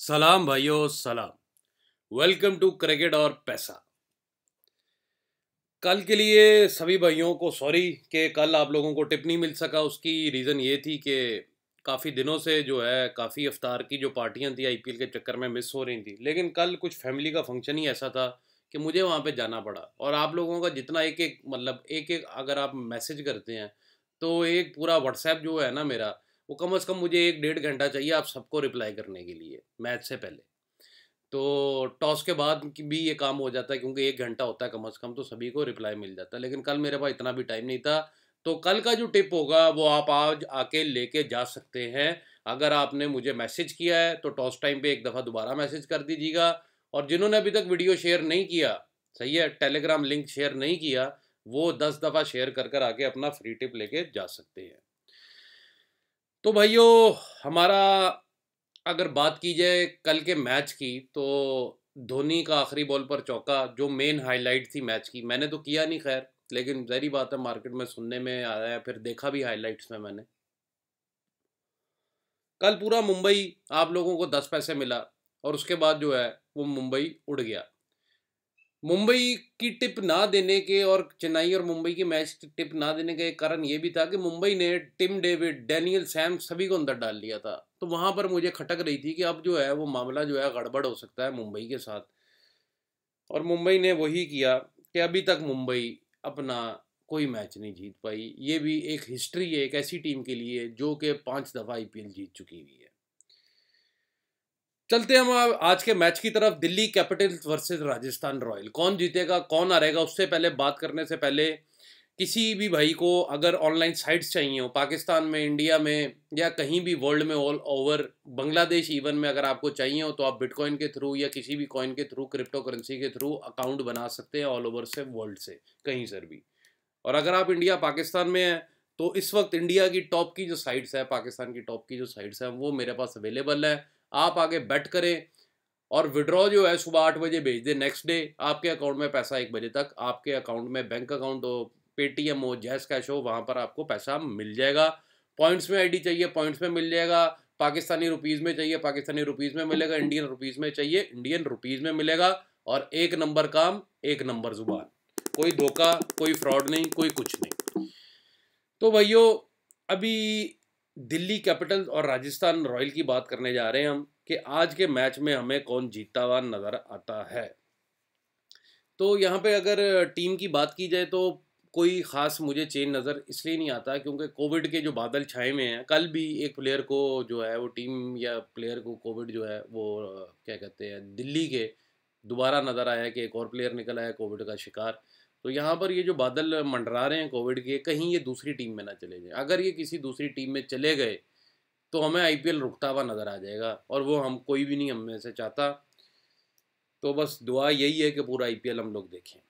सलाम भाइयों सलाम वेलकम टू क्रिकेट और पैसा कल के लिए सभी भाइयों को सॉरी कि कल आप लोगों को टिप नहीं मिल सका उसकी रीज़न ये थी कि काफ़ी दिनों से जो है काफ़ी अफ्तार की जो पार्टियां थी आईपीएल के चक्कर में मिस हो रही थी लेकिन कल कुछ फैमिली का फंक्शन ही ऐसा था कि मुझे वहाँ पे जाना पड़ा और आप लोगों का जितना एक एक मतलब एक एक अगर आप मैसेज करते हैं तो एक पूरा व्हाट्सएप जो है ना मेरा वो कम अज़ कम मुझे एक डेढ़ घंटा चाहिए आप सबको रिप्लाई करने के लिए मैच से पहले तो टॉस के बाद भी ये काम हो जाता है क्योंकि एक घंटा होता है कम अज़ कम तो सभी को रिप्लाई मिल जाता है लेकिन कल मेरे पास इतना भी टाइम नहीं था तो कल का जो टिप होगा वो आप आज आके लेके जा सकते हैं अगर आपने मुझे मैसेज किया है तो टॉस टाइम पे एक दफ़ा दोबारा मैसेज कर दीजिएगा और जिन्होंने अभी तक वीडियो शेयर नहीं किया सही है टेलीग्राम लिंक शेयर नहीं किया वो दस दफ़ा शेयर कर कर आके अपना फ्री टिप लेके जा सकते हैं तो भाइयों हमारा अगर बात की जाए कल के मैच की तो धोनी का आखिरी बॉल पर चौका जो मेन हाईलाइट थी मैच की मैंने तो किया नहीं खैर लेकिन जहरी बात है मार्केट में सुनने में आया है फिर देखा भी हाईलाइट्स में मैंने कल पूरा मुंबई आप लोगों को दस पैसे मिला और उसके बाद जो है वो मुंबई उड़ गया मुंबई की टिप ना देने के और चेन्नई और मुंबई की मैच की टिप ना देने का एक कारण ये भी था कि मुंबई ने टिम डेविड डैनियल सैम सभी को अंदर डाल लिया था तो वहाँ पर मुझे खटक रही थी कि अब जो है वो मामला जो है गड़बड़ हो सकता है मुंबई के साथ और मुंबई ने वही किया कि अभी तक मुंबई अपना कोई मैच नहीं जीत पाई ये भी एक हिस्ट्री है एक ऐसी टीम के लिए जो कि पाँच दफ़ा आई जीत चुकी हुई है चलते हम आज के मैच की तरफ Delhi Capitals versus Rajasthan Royal कौन जीतेगा कौन हारेगा उससे पहले बात करने से पहले किसी भी भाई को अगर ऑनलाइन साइट्स चाहिए हो पाकिस्तान में इंडिया में या कहीं भी वर्ल्ड में ऑल ओवर बांग्लादेश इवन में अगर आपको चाहिए हो तो आप बिटकॉइन के थ्रू या किसी भी कॉइन के थ्रू क्रिप्टो करेंसी के थ्रू अकाउंट बना सकते हैं ऑल ओवर से वर्ल्ड से कहीं से भी और अगर आप इंडिया पाकिस्तान में हैं तो इस वक्त इंडिया की टॉप की जो साइट्स है पाकिस्तान की टॉप की जो साइट्स हैं वो मेरे पास अवेलेबल है आप आगे बेट करें और विड्रॉ जो है सुबह आठ बजे भेज दें नेक्स्ट डे आपके अकाउंट में पैसा एक बजे तक आपके अकाउंट में बैंक अकाउंट हो पेटीएम हो जैस कैश हो वहाँ पर आपको पैसा मिल जाएगा पॉइंट्स में आईडी चाहिए पॉइंट्स में मिल जाएगा पाकिस्तानी रुपीज़ में चाहिए पाकिस्तानी रुपीज़ में मिलेगा इंडियन रुपीज़ में चाहिए इंडियन रुपीज़ में मिलेगा और एक नंबर काम एक नंबर जुबान कोई धोखा कोई फ्रॉड नहीं कोई कुछ नहीं तो भैया अभी दिल्ली कैपिटल्स और राजस्थान रॉयल की बात करने जा रहे हैं हम कि आज के मैच में हमें कौन जीतता हुआ नज़र आता है तो यहाँ पे अगर टीम की बात की जाए तो कोई ख़ास मुझे चेंज नज़र इसलिए नहीं आता क्योंकि कोविड के जो बादल छाए हुए हैं कल भी एक प्लेयर को जो है वो टीम या प्लेयर को कोविड जो है वो क्या कहते हैं दिल्ली के दोबारा नज़र आया कि एक और प्लेयर निकला है कोविड का शिकार तो यहाँ पर ये जो बादल मंडरा रहे हैं कोविड के कहीं ये दूसरी टीम में ना चले जाए अगर ये किसी दूसरी टीम में चले गए तो हमें आईपीएल रुकता हुआ नज़र आ जाएगा और वो हम कोई भी नहीं हमें से चाहता तो बस दुआ यही है कि पूरा आईपीएल हम लोग देखें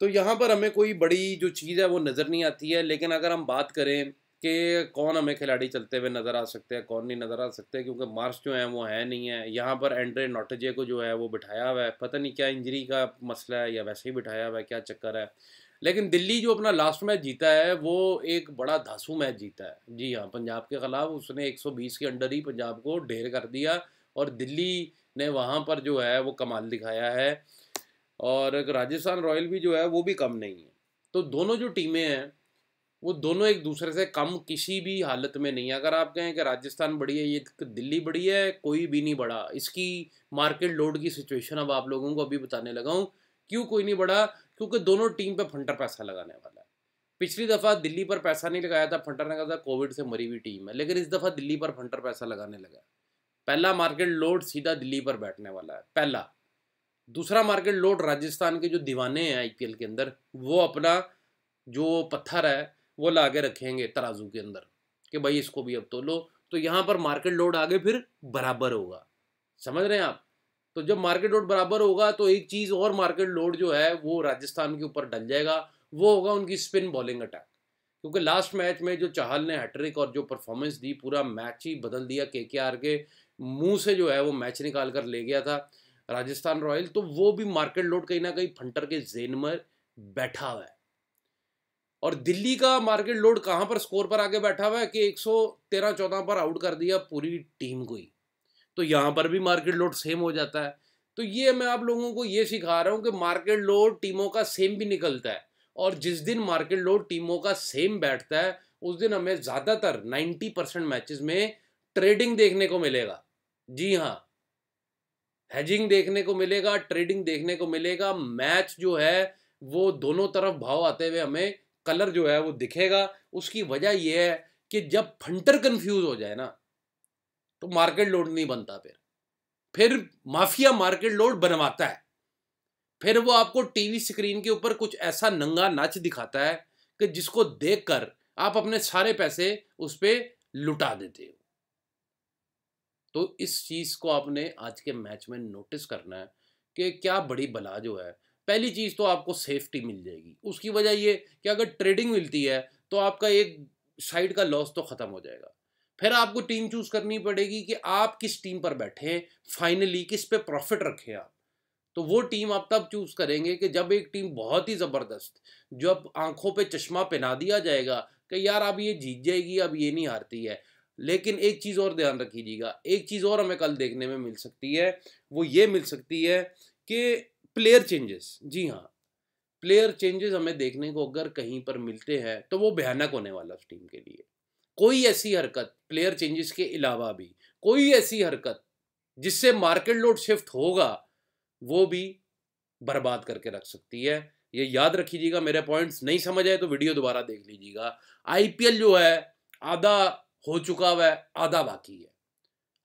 तो यहाँ पर हमें कोई बड़ी जो चीज़ है वो नज़र नहीं आती है लेकिन अगर हम बात करें कि कौन हमें खिलाड़ी चलते हुए नज़र आ सकते हैं कौन नहीं नज़र आ सकते क्योंकि मार्क्स जो है वो है नहीं है यहाँ पर एंड्रे नोटजे को जो है वो बिठाया हुआ है पता नहीं क्या इंजरी का मसला है या वैसे ही बिठाया हुआ है क्या चक्कर है लेकिन दिल्ली जो अपना लास्ट मैच जीता है वो एक बड़ा धासु मैच जीता है जी हाँ पंजाब के ख़िलाफ़ उसने 120 के अंडर ही पंजाब को ढेर कर दिया और दिल्ली ने वहाँ पर जो है वो कमाल दिखाया है और राजस्थान रॉयल भी जो है वो भी कम नहीं है तो दोनों जो टीमें हैं वो दोनों एक दूसरे से कम किसी भी हालत में नहीं है अगर आप कहें कि राजस्थान बड़ी है ये दिल्ली बड़ी है कोई भी नहीं बढ़ा इसकी मार्केट लोड की सिचुएशन अब आप लोगों को अभी बताने लगा हूँ क्यों कोई नहीं बढ़ा क्योंकि दोनों टीम पे फंटर पैसा लगाने वाला है पिछली दफ़ा दिल्ली पर पैसा नहीं लगाया था फंटर ने कहा था कोविड से मरी हुई टीम है लेकिन इस दफ़ा दिल्ली पर फंटर पैसा लगाने लगा पहला मार्केट लोड सीधा दिल्ली पर बैठने वाला है पहला दूसरा मार्केट लोड राजस्थान के जो दीवाने हैं आईपीएल के अंदर वो अपना जो पत्थर है वो ला के रखेंगे तराजू के अंदर कि भाई इसको भी अब तो लो तो यहाँ पर मार्केट लोड आगे फिर बराबर होगा समझ रहे हैं आप तो जब मार्केट लोड बराबर होगा तो एक चीज़ और मार्केट लोड जो है वो राजस्थान के ऊपर डल जाएगा वो होगा उनकी स्पिन बॉलिंग अटैक क्योंकि लास्ट मैच में जो चाहल ने हैट्रिक और जो परफॉर्मेंस दी पूरा मैच ही बदल दिया के के आर के मुँह से जो है वो मैच निकाल कर ले गया था राजस्थान रॉयल तो वो भी मार्केट लोड कहीं ना कहीं फंटर के जेन में बैठा हुआ है और दिल्ली का मार्केट लोड कहाँ पर स्कोर पर आके बैठा हुआ है कि एक सौ तेरह चौदह पर आउट कर दिया पूरी टीम को ही तो यहाँ पर भी मार्केट लोड सेम हो जाता है तो ये मैं आप लोगों को ये सिखा रहा हूँ कि मार्केट लोड टीमों का सेम भी निकलता है और जिस दिन मार्केट लोड टीमों का सेम बैठता है उस दिन हमें ज़्यादातर नाइन्टी परसेंट मैचेस में ट्रेडिंग देखने को मिलेगा जी हाँ हैजिंग देखने को मिलेगा ट्रेडिंग देखने को मिलेगा मैच जो है वो दोनों तरफ भाव आते हुए हमें कलर जो है वो दिखेगा उसकी वजह यह है कि जब फंटर कंफ्यूज हो जाए ना तो मार्केट लोड नहीं बनता फिर फिर माफिया मार्केट लोड बनवाता है फिर वो आपको टीवी स्क्रीन के ऊपर कुछ ऐसा नंगा नाच दिखाता है कि जिसको देखकर आप अपने सारे पैसे उस पर लुटा देते हो तो इस चीज़ को आपने आज के मैच में नोटिस करना है कि क्या बड़ी बला जो है पहली चीज़ तो आपको सेफ्टी मिल जाएगी उसकी वजह ये कि अगर ट्रेडिंग मिलती है तो आपका एक साइड का लॉस तो ख़त्म हो जाएगा फिर आपको टीम चूज करनी पड़ेगी कि आप किस टीम पर बैठे फाइनली किस पे प्रॉफिट रखें आप तो वो टीम आप तब चूज करेंगे कि जब एक टीम बहुत ही ज़बरदस्त जब आंखों पे चश्मा पहना दिया जाएगा कि यार अब ये जीत जाएगी अब ये नहीं हारती है लेकिन एक चीज़ और ध्यान रखीजिएगा एक चीज़ और हमें कल देखने में मिल सकती है वो ये मिल सकती है कि प्लेयर चेंजेस जी हाँ प्लेयर चेंजेस हमें देखने को अगर कहीं पर मिलते हैं तो वो भयानक होने वाला उस टीम के लिए कोई ऐसी हरकत प्लेयर चेंजेस के अलावा भी कोई ऐसी हरकत जिससे मार्केट लोड शिफ्ट होगा वो भी बर्बाद करके रख सकती है ये याद रखीजिएगा मेरे पॉइंट्स नहीं समझ आए तो वीडियो दोबारा देख लीजिएगा आईपीएल जो है आधा हो चुका हुआ है आधा बाकी है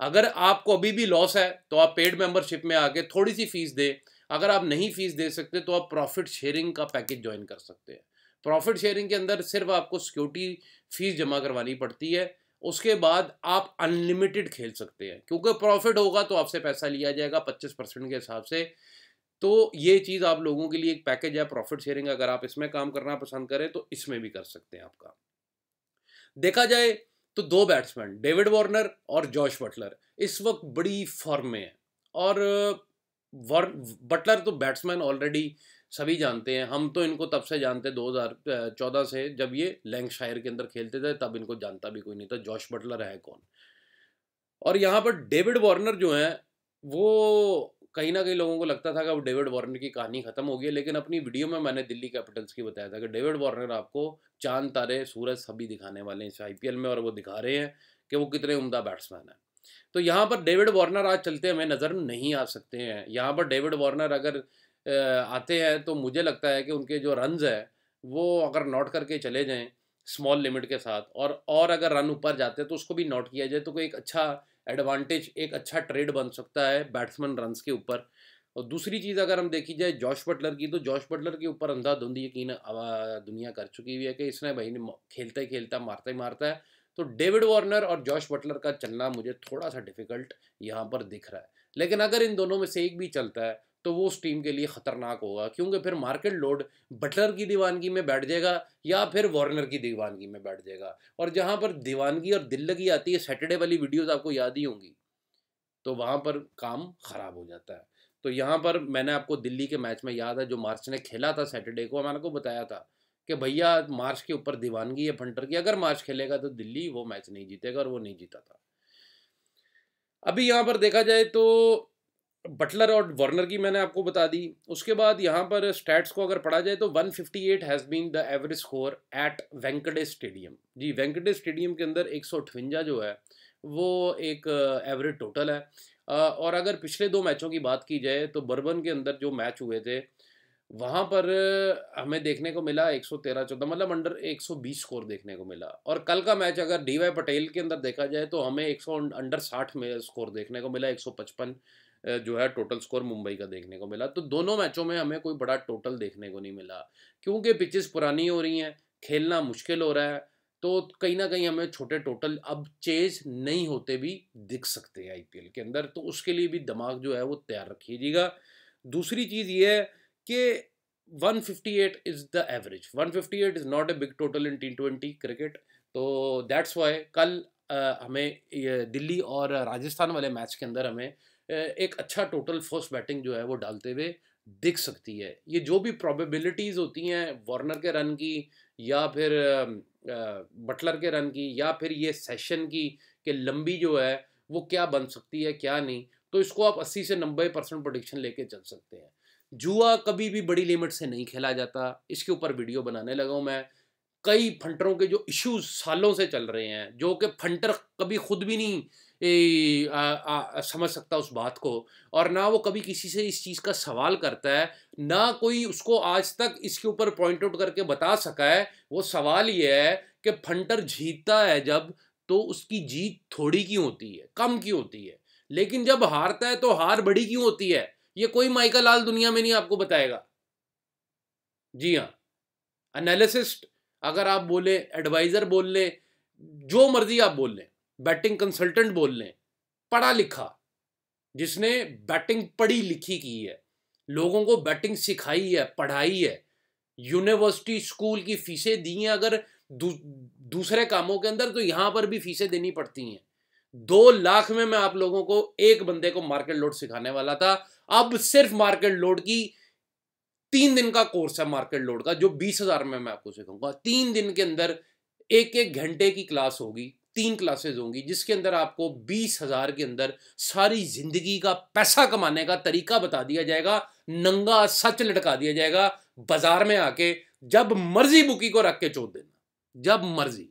अगर आपको अभी भी लॉस है तो आप पेड मेंबरशिप में आके थोड़ी सी फीस दें अगर आप नहीं फीस दे सकते तो आप प्रॉफिट शेयरिंग का पैकेज ज्वाइन कर सकते हैं प्रॉफिट शेयरिंग के अंदर सिर्फ आपको सिक्योरिटी फीस जमा करवानी पड़ती है उसके बाद आप अनलिमिटेड खेल सकते हैं क्योंकि प्रॉफिट होगा तो आपसे पैसा लिया जाएगा पच्चीस परसेंट के हिसाब से तो ये चीज़ आप लोगों के लिए एक पैकेज है प्रॉफिट शेयरिंग अगर आप इसमें काम करना पसंद करें तो इसमें भी कर सकते हैं आपका देखा जाए तो दो बैट्समैन डेविड वार्नर और जॉश बटलर इस वक्त बड़ी फॉर्म में है और वर्न बटलर तो बैट्समैन ऑलरेडी सभी जानते हैं हम तो इनको तब से जानते हैं चौदह से जब ये लैंगशायर के अंदर खेलते थे तब इनको जानता भी कोई नहीं था जॉश बटलर है कौन और यहाँ पर डेविड वार्नर जो हैं वो कहीं ना कहीं लोगों को लगता था कि अब डेविड वार्नर की कहानी खत्म हो गई है लेकिन अपनी वीडियो में मैंने दिल्ली कैपिटल्स की बताया था कि डेविड वार्नर आपको चांद तारे सूरज सभी दिखाने वाले हैं इस आई में और वो दिखा रहे हैं कि वो कितने उमदा बैट्समैन हैं तो यहाँ पर डेविड वार्नर आज चलते हमें नज़र नहीं आ सकते हैं यहाँ पर डेविड वार्नर अगर आते हैं तो मुझे लगता है कि उनके जो रन्स है वो अगर नोट करके चले जाएँ स्मॉल लिमिट के साथ और और अगर रन ऊपर जाते हैं तो उसको भी नोट किया जाए तो कोई एक अच्छा एडवांटेज एक अच्छा ट्रेड बन सकता है बैट्समैन रन्स के ऊपर और दूसरी चीज़ अगर हम देखी जाए जॉश बटलर की तो जॉश बटलर के ऊपर अंधाधुंध यकीन दुनिया कर चुकी हुई है कि इसने भाई खेलता ही खेलता मारता ही मारता है तो डेविड वार्नर और जॉश बटलर का चलना मुझे थोड़ा सा डिफिकल्ट यहाँ पर दिख रहा है लेकिन अगर इन दोनों में से एक भी चलता है तो वो उस टीम के लिए खतरनाक होगा क्योंकि फिर मार्केट लोड बटलर की दीवानगी में बैठ जाएगा या फिर वार्नर की दीवानगी में बैठ जाएगा और जहाँ पर दीवानगी और दिल्लगी आती है सैटरडे वाली वीडियोज़ आपको याद ही होंगी तो वहाँ पर काम ख़राब हो जाता है तो यहाँ पर मैंने आपको दिल्ली के मैच में याद है जो मार्च ने खेला था सैटरडे को मैंने आपको बताया था कि भैया मार्च के ऊपर दीवानगी है फंटर की अगर मार्च खेलेगा तो दिल्ली वो मैच नहीं जीतेगा और वो नहीं जीता था अभी यहाँ पर देखा जाए तो बटलर और वार्नर की मैंने आपको बता दी उसके बाद यहाँ पर स्टैट्स को अगर पढ़ा जाए तो 158 has been the average score at Venkatesh stadium जी वेंकटेश स्टेडियम के अंदर एक जो है वो एक एवरेज uh, टोटल है और अगर पिछले दो मैचों की बात की जाए तो बर्बन के अंदर जो मैच हुए थे वहाँ पर हमें देखने को मिला 113 चौदह मतलब अंडर 120 स्कोर देखने को मिला और कल का मैच अगर डी वाई पटेल के अंदर देखा जाए तो हमें 100 अंडर 60 में स्कोर देखने को मिला 155 जो है टोटल स्कोर मुंबई का देखने को मिला तो दोनों मैचों में हमें कोई बड़ा टोटल देखने को नहीं मिला क्योंकि पिचेस पुरानी हो रही हैं खेलना मुश्किल हो रहा है तो कहीं ना कहीं हमें छोटे टोटल अब चेज नहीं होते भी दिख सकते हैं आईपीएल के अंदर तो उसके लिए भी दिमाग जो है वो तैयार रखिएगा दूसरी चीज़ ये है कि 158 is the average 158 is not a big total in T twenty cricket तो दैट्स वाई कल हमें दिल्ली और राजस्थान वाले मैच के अंदर हमें एक अच्छा टोटल फर्स्ट बैटिंग जो है वो डालते हुए दिख सकती है ये जो भी प्रोबेबिलिटीज़ होती हैं वार्नर के रन की या फिर बटलर के रन की या फिर ये सेशन की कि लंबी जो है वो क्या बन सकती है क्या नहीं तो इसको आप 80 से 90 परसेंट प्रोडिक्शन लेके चल सकते हैं जुआ कभी भी बड़ी लिमिट से नहीं खेला जाता इसके ऊपर वीडियो बनाने लगा हूँ मैं कई फंटरों के जो इश्यूज सालों से चल रहे हैं जो कि फंटर कभी खुद भी नहीं ए, आ, आ, समझ सकता उस बात को और ना वो कभी किसी से इस चीज़ का सवाल करता है ना कोई उसको आज तक इसके ऊपर पॉइंट आउट करके बता सका है वो सवाल ये है कि फंटर जीतता है जब तो उसकी जीत थोड़ी क्यों होती है कम क्यों होती है लेकिन जब हारता है तो हार बड़ी क्यों होती है ये कोई माइका लाल दुनिया में नहीं आपको बताएगा जी हाँ एनालिसिस्ट अगर आप बोले एडवाइजर बोल लें जो मर्जी आप बोल लें बैटिंग कंसल्टेंट बोल लें पढ़ा लिखा जिसने बैटिंग पढ़ी लिखी की है लोगों को बैटिंग सिखाई है पढ़ाई है यूनिवर्सिटी स्कूल की फीसें दी हैं अगर दू, दूसरे कामों के अंदर तो यहाँ पर भी फीसें देनी पड़ती हैं दो लाख में मैं आप लोगों को एक बंदे को मार्केट लोड सिखाने वाला था अब सिर्फ मार्केट लोड की तीन दिन का कोर्स है मार्केट लोड का जो बीस हजार में मैं आपको सिखाऊंगा तीन दिन के अंदर एक एक घंटे की क्लास होगी तीन क्लासेस होंगी जिसके अंदर आपको बीस हजार के अंदर सारी जिंदगी का पैसा कमाने का तरीका बता दिया जाएगा नंगा सच लटका दिया जाएगा बाजार में आके जब मर्जी बुकी को रख के चोट देना जब मर्जी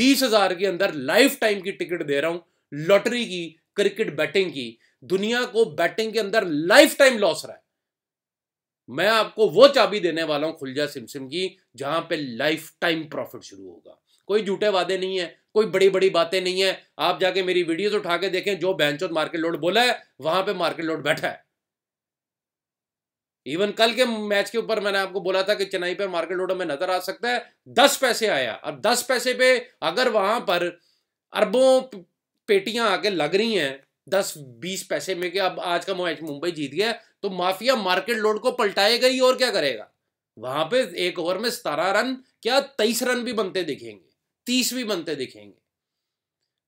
बीस हजार के अंदर लाइफ टाइम की टिकट दे रहा हूं लॉटरी की क्रिकेट बैटिंग की दुनिया को बैटिंग के अंदर लाइफ टाइम लॉस रहा है मैं आपको वो चाबी देने वाला हूं खुलजा सिमसिम की जहां पे लाइफ टाइम प्रॉफिट शुरू होगा कोई झूठे वादे नहीं है कोई बड़ी बड़ी बातें नहीं है आप जाके मेरी वीडियोस उठा के देखें जो बैंक मार्केट लोड बोला है वहां पे मार्केट लोड बैठा है इवन कल के मैच के ऊपर मैंने आपको बोला था कि चेन्नई पर मार्केट लोड में नजर आ सकता है दस पैसे आया और दस पैसे पे अगर वहां पर अरबों पेटियां आके लग रही हैं दस बीस पैसे में कि अब आज का मैच मुंबई जीत गया तो माफिया मार्केट लोड को पलटाएगा ही और क्या करेगा वहां पे एक ओवर में सतारह रन क्या तेईस रन भी बनते दिखेंगे तीस भी बनते दिखेंगे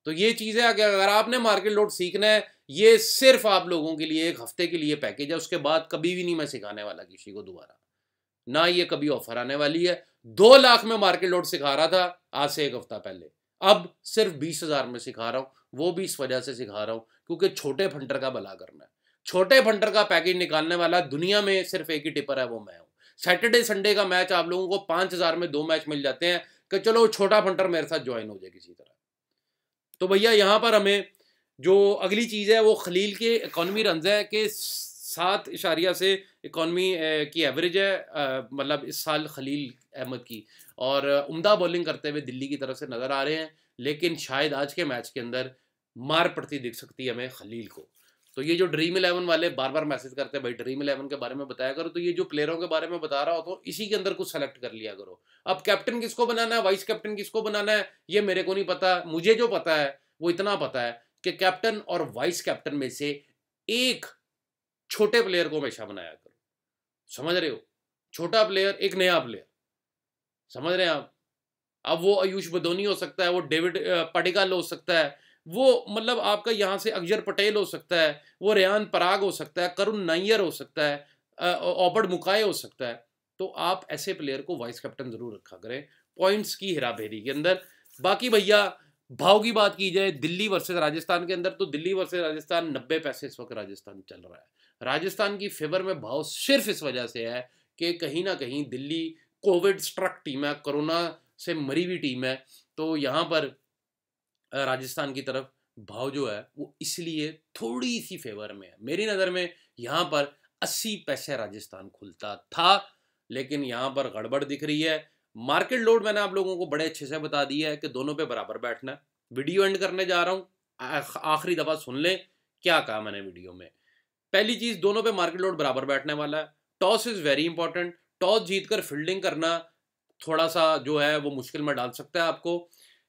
तो ये कि अगर आपने मार्केट लोड सीखना है ये सिर्फ आप लोगों के लिए एक हफ्ते के लिए पैकेज है उसके बाद कभी भी नहीं मैं सिखाने वाला किसी को दोबारा ना ये कभी ऑफर आने वाली है दो लाख में मार्केट लोड सिखा रहा था आज से एक हफ्ता पहले अब सिर्फ बीस हजार में सिखा रहा हूं वो भी इस वजह से सिखा रहा हूँ क्योंकि छोटे फंटर का भला करना है छोटे फंटर का पैकेज निकालने वाला दुनिया में सिर्फ एक ही टिपर है वो मैं हूँ सैटरडे संडे का मैच आप लोगों को पाँच हज़ार में दो मैच मिल जाते हैं कि चलो छोटा फंटर मेरे साथ ज्वाइन हो जाए किसी तरह तो भैया यहाँ पर हमें जो अगली चीज़ है वो खलील के इकॉनमी रन है कि सात इशारिया से इकॉनमी की एवरेज है मतलब इस साल खलील अहमद की और उम्दा बॉलिंग करते हुए दिल्ली की तरफ से नज़र आ रहे हैं लेकिन शायद आज के मैच के अंदर मार पड़ती दिख सकती है हमें खलील को तो ये जो ड्रीम इलेवन वाले बार बार मैसेज करते हैं भाई ड्रीम इलेवन के बारे में बताया करो तो ये जो प्लेयरों के बारे में बता रहा हो तो इसी के अंदर कुछ सेलेक्ट कर लिया करो अब कैप्टन किसको बनाना है वाइस कैप्टन किसको बनाना है ये मेरे को नहीं पता मुझे जो पता है वो इतना पता है कि कैप्टन और वाइस कैप्टन में से एक छोटे प्लेयर को हमेशा बनाया करो समझ रहे हो छोटा प्लेयर एक नया प्लेयर समझ रहे हैं आप अब वो आयुष बदोनी हो सकता है वो डेविड पटिकाल हो सकता है वो मतलब आपका यहाँ से अक्षर पटेल हो सकता है वो रेहान पराग हो सकता है करुण नायर हो सकता है ओबर्ड मुकाय हो सकता है तो आप ऐसे प्लेयर को वाइस कैप्टन ज़रूर रखा करें पॉइंट्स की हेराफेरी के अंदर बाकी भैया भाव की बात की जाए दिल्ली वर्सेज राजस्थान के अंदर तो दिल्ली वर्सेज राजस्थान नब्बे पैसे इस वक्त राजस्थान चल रहा है राजस्थान की फेवर में भाव सिर्फ इस वजह से है कि कहीं ना कहीं दिल्ली कोविड स्ट्रक टीम है कोरोना से मरी हुई टीम है तो यहाँ पर राजस्थान की तरफ भाव जो है वो इसलिए थोड़ी सी फेवर में है मेरी नज़र में यहाँ पर अस्सी पैसे राजस्थान खुलता था लेकिन यहाँ पर गड़बड़ दिख रही है मार्केट लोड मैंने आप लोगों को बड़े अच्छे से बता दिया है कि दोनों पे बराबर बैठना वीडियो एंड करने जा रहा हूँ आखिरी दफ़ा सुन लें क्या कहा मैंने वीडियो में पहली चीज़ दोनों पे मार्केट लोड बराबर बैठने वाला है toss is very important toss जीतकर फील्डिंग करना थोड़ा सा जो है वो मुश्किल में डाल सकता है आपको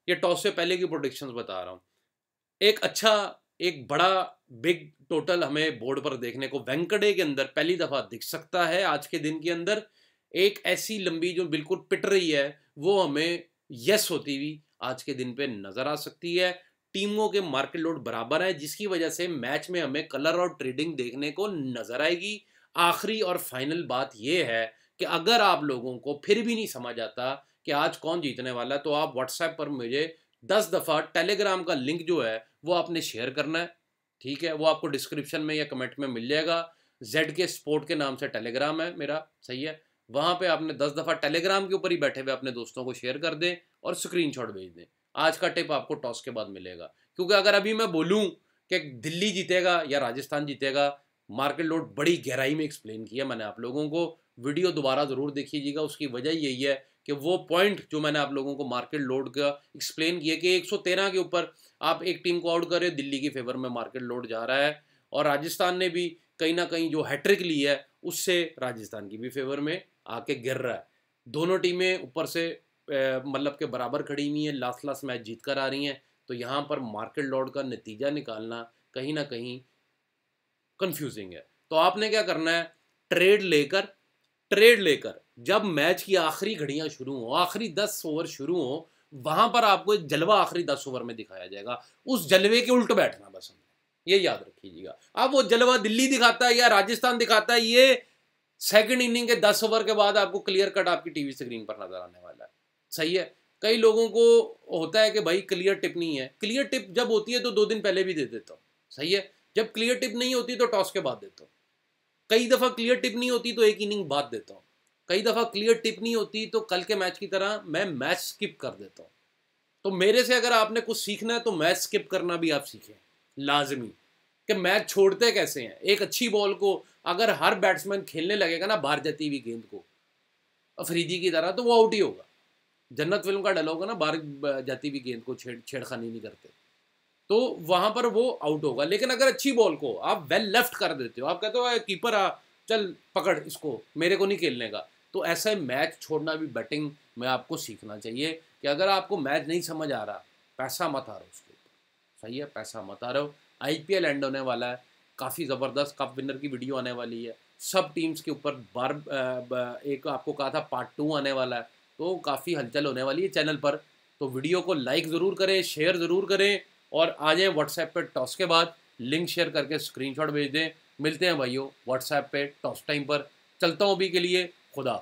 ये टॉस से पहले की प्रोडिक्शंस बता रहा हूँ एक अच्छा एक बड़ा बिग टोटल हमें बोर्ड पर देखने को वेंकटे के अंदर पहली दफ़ा दिख सकता है आज के दिन के अंदर एक ऐसी लंबी जो बिल्कुल पिट रही है वो हमें यस होती हुई आज के दिन पे नज़र आ सकती है टीमों के मार्केट लोड बराबर है जिसकी वजह से मैच में हमें कलर और ट्रेडिंग देखने को नज़र आएगी आखिरी और फाइनल बात यह है कि अगर आप लोगों को फिर भी नहीं समझ आता कि आज कौन जीतने वाला है तो आप व्हाट्सएप पर मुझे दस दफ़ा टेलीग्राम का लिंक जो है वो आपने शेयर करना है ठीक है वो आपको डिस्क्रिप्शन में या कमेंट में मिल जाएगा जेड के स्पोर्ट के नाम से टेलीग्राम है मेरा सही है वहाँ पे आपने दस दफ़ा टेलीग्राम के ऊपर ही बैठे हुए अपने दोस्तों को शेयर कर दें और स्क्रीनशॉट भेज दें आज का टिप आपको टॉस के बाद मिलेगा क्योंकि अगर अभी मैं बोलूँ कि दिल्ली जीतेगा या राजस्थान जीतेगा मार्केट लोड बड़ी गहराई में एक्सप्लेन किया मैंने आप लोगों को वीडियो दोबारा ज़रूर देखिएगा उसकी वजह यही है कि वो पॉइंट जो मैंने आप लोगों को मार्केट लोड का एक्सप्लेन किया कि 113 के ऊपर आप एक टीम को आउट कर रहे हो दिल्ली की फेवर में मार्केट लोड जा रहा है और राजस्थान ने भी कहीं ना कहीं जो हैट्रिक ली है उससे राजस्थान की भी फेवर में आके गिर रहा है दोनों टीमें ऊपर से मतलब के बराबर खड़ी हुई हैं लास्ट लास्ट मैच जीत कर आ रही हैं तो यहाँ पर मार्केट लॉर्ड का नतीजा निकालना कहीं ना कहीं कन्फ्यूजिंग है तो आपने क्या करना है ट्रेड लेकर ट्रेड लेकर जब मैच की आखिरी घड़ियां शुरू हो आखिरी दस ओवर शुरू हो वहां पर आपको एक जलवा आखिरी दस ओवर में दिखाया जाएगा उस जलवे के उल्ट बैठना बस हमने ये याद रखिएगा अब वो जलवा दिल्ली दिखाता है या राजस्थान दिखाता है ये सेकंड इनिंग के दस ओवर के बाद आपको क्लियर कट आपकी टीवी स्क्रीन पर नजर आने वाला है सही है कई लोगों को होता है कि भाई क्लियर टिप नहीं है क्लियर टिप जब होती है तो दो दिन पहले भी दे देता हूँ सही है जब क्लियर टिप नहीं होती तो टॉस के बाद देता हूँ कई दफ़ा क्लियर टिप नहीं होती तो एक इनिंग बाद देता हूँ कई दफ़ा क्लियर टिप नहीं होती तो कल के मैच की तरह मैं मैच स्किप कर देता हूँ तो मेरे से अगर आपने कुछ सीखना है तो मैच स्किप करना भी आप सीखें लाजमी कि मैच छोड़ते कैसे हैं एक अच्छी बॉल को अगर हर बैट्समैन खेलने लगेगा ना बाहर जाती हुई गेंद को अफरीदी की तरह तो वो आउट ही होगा जन्नत फिल्म का डल होगा ना बाहर जाती हुई गेंद को छेड़ छेड़खानी नहीं करते तो वहां पर वो आउट होगा लेकिन अगर अच्छी बॉल को आप वेल लेफ्ट कर देते हो आप कहते हो कीपर आ चल पकड़ इसको मेरे को नहीं खेलने का तो ऐसे मैच छोड़ना भी बैटिंग में आपको सीखना चाहिए कि अगर आपको मैच नहीं समझ आ रहा पैसा मत आ रहा उसके ऊपर सही है पैसा मत आ रहे हो आईपीएल एंड होने वाला है काफ़ी ज़बरदस्त कप विनर की वीडियो आने वाली है सब टीम्स के ऊपर बार एक आपको कहा था पार्ट टू आने वाला है तो काफ़ी हलचल होने वाली है चैनल पर तो वीडियो को लाइक ज़रूर करें शेयर ज़रूर करें और आ जाए व्हाट्सएप पे टॉस के बाद लिंक शेयर करके स्क्रीनशॉट भेज दें मिलते हैं भाइयों व्हाट्सएप पे टॉस टाइम पर चलता हूँ अभी के लिए खुदा